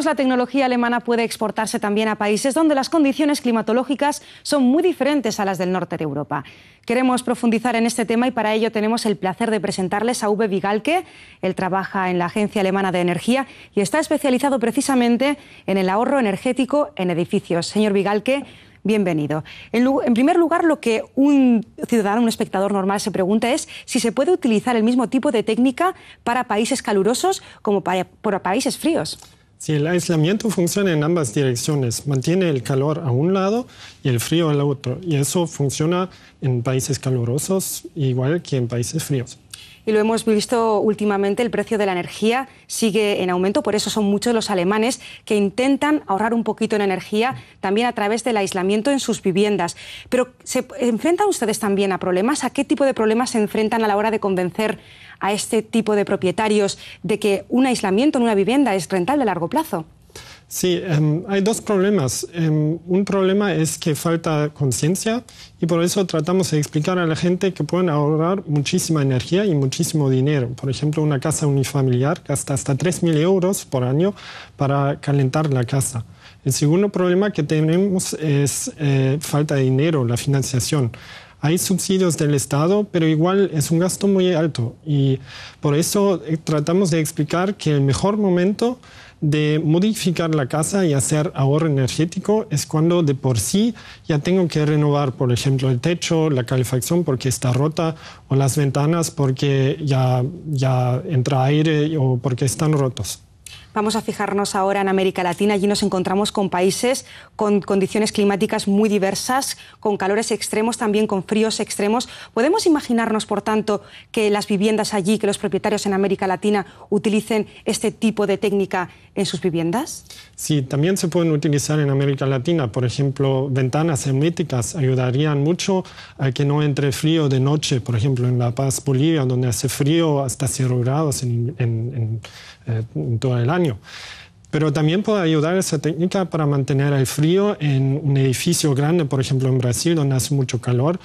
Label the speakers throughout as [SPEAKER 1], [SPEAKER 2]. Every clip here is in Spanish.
[SPEAKER 1] la tecnología alemana puede exportarse también a países donde las condiciones climatológicas son muy diferentes a las del norte de Europa. Queremos profundizar en este tema y para ello tenemos el placer de presentarles a Uwe Vigalke. Él trabaja en la Agencia Alemana de Energía y está especializado precisamente en el ahorro energético en edificios. Señor Vigalke, bienvenido. En, primer lugar, lo que un ciudadano, un espectador normal se pregunta es si se puede utilizar el mismo tipo de técnica para países calurosos como para países fríos.
[SPEAKER 2] Si el aislamiento funciona en ambas direcciones, mantiene el calor a un lado y el frío al otro, y eso funciona en países calurosos igual que en países fríos
[SPEAKER 1] y lo hemos visto últimamente, el precio de la energía sigue en aumento, por eso son muchos los alemanes que intentan ahorrar un poquito en energía también a través del aislamiento en sus viviendas. Pero ¿se enfrentan ustedes también a problemas? ¿A qué tipo de problemas se enfrentan a la hora de convencer a este tipo de propietarios de que un aislamiento en una vivienda es rentable a largo plazo?
[SPEAKER 2] Sí, em, hay dos problemas. Em, un problema es que falta conciencia y por eso tratamos de explicar a la gente que pueden ahorrar muchísima energía y muchísimo dinero. Por ejemplo, una casa unifamiliar gasta hasta 3.000 euros por año para calentar la casa. El segundo problema que tenemos es eh, falta de dinero, la financiación. Hay subsidios del Estado, pero igual es un gasto muy alto. Y por eso eh, tratamos de explicar que el mejor momento de modificar la casa y hacer ahorro energético es cuando de por sí ya tengo que renovar, por ejemplo, el techo, la calefacción porque está rota o las ventanas porque ya, ya entra aire o porque están rotos.
[SPEAKER 1] Vamos a fijarnos ahora en América Latina. Allí nos encontramos con países con condiciones climáticas muy diversas, con calores extremos, también con fríos extremos. ¿Podemos imaginarnos, por tanto, que las viviendas allí, que los propietarios en América Latina utilicen este tipo de técnica en sus viviendas?
[SPEAKER 2] Sí, también se pueden utilizar en América Latina. Por ejemplo, ventanas herméticas ayudarían mucho a que no entre frío de noche. Por ejemplo, en La Paz, Bolivia, donde hace frío hasta cero grados en eh, todo el año. Pero también puede ayudar esa técnica para mantener el frío en un edificio grande, por ejemplo en Brasil, donde hace mucho calor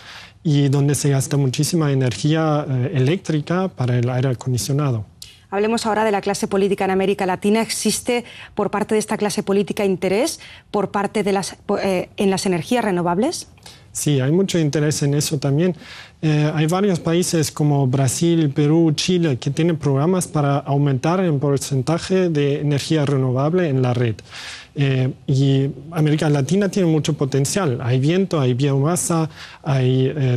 [SPEAKER 2] y donde se gasta muchísima energía eh, eléctrica para el aire acondicionado.
[SPEAKER 1] Hablemos ahora de la clase política en América Latina. ¿Existe por parte de esta clase política interés por parte de las, eh, en las energías renovables?
[SPEAKER 2] Sí, hay mucho interés en eso también. Eh, hay varios países como Brasil, Perú, Chile que tienen programas para aumentar el porcentaje de energía renovable en la red. Eh, y América Latina tiene mucho potencial. Hay viento, hay biomasa, hay eh,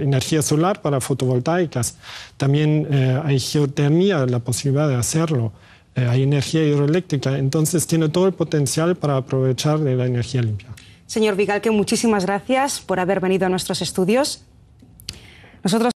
[SPEAKER 2] energía solar para fotovoltaicas. También hay geotermia, la posibilidad de hacerlo. hay energía hidroeléctrica. Entonces tiene todo el potencial para aprovechar de la energía limpia.
[SPEAKER 1] Señor que muchísimas gracias por haber venido a nuestros estudios. Nosotros